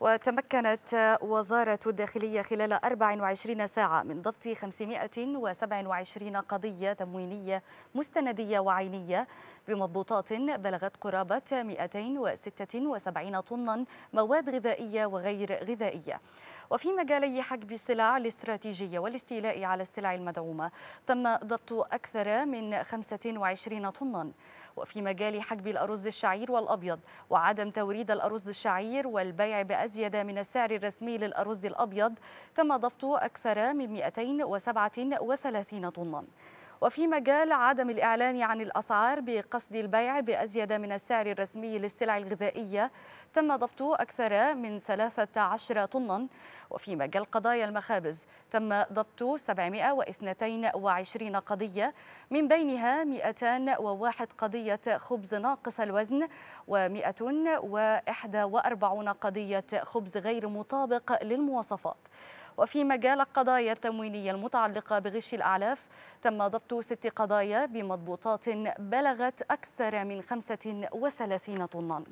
وتمكنت وزارة الداخلية خلال 24 ساعة من ضبط 527 قضية تموينية مستندية وعينية بمضبوطات بلغت قرابة 276 طنا مواد غذائية وغير غذائية وفي مجالي حجب السلع الاستراتيجية والاستيلاء على السلع المدعومة تم ضبط أكثر من 25 طنا وفي مجال حجب الأرز الشعير والأبيض وعدم توريد الأرز الشعير والبيع بأسفل أزيد من السعر الرسمي للأرز الأبيض تم ضبط أكثر من 237 طناً وفي مجال عدم الإعلان عن الأسعار بقصد البيع بأزيد من السعر الرسمي للسلع الغذائية تم ضبط أكثر من 13 طنا وفي مجال قضايا المخابز تم ضبط 722 قضية من بينها 201 قضية خبز ناقص الوزن و141 قضية خبز غير مطابق للمواصفات وفي مجال القضايا التمويلية المتعلقة بغش الأعلاف تم ضبط ست قضايا بمضبوطات بلغت أكثر من 35 طناً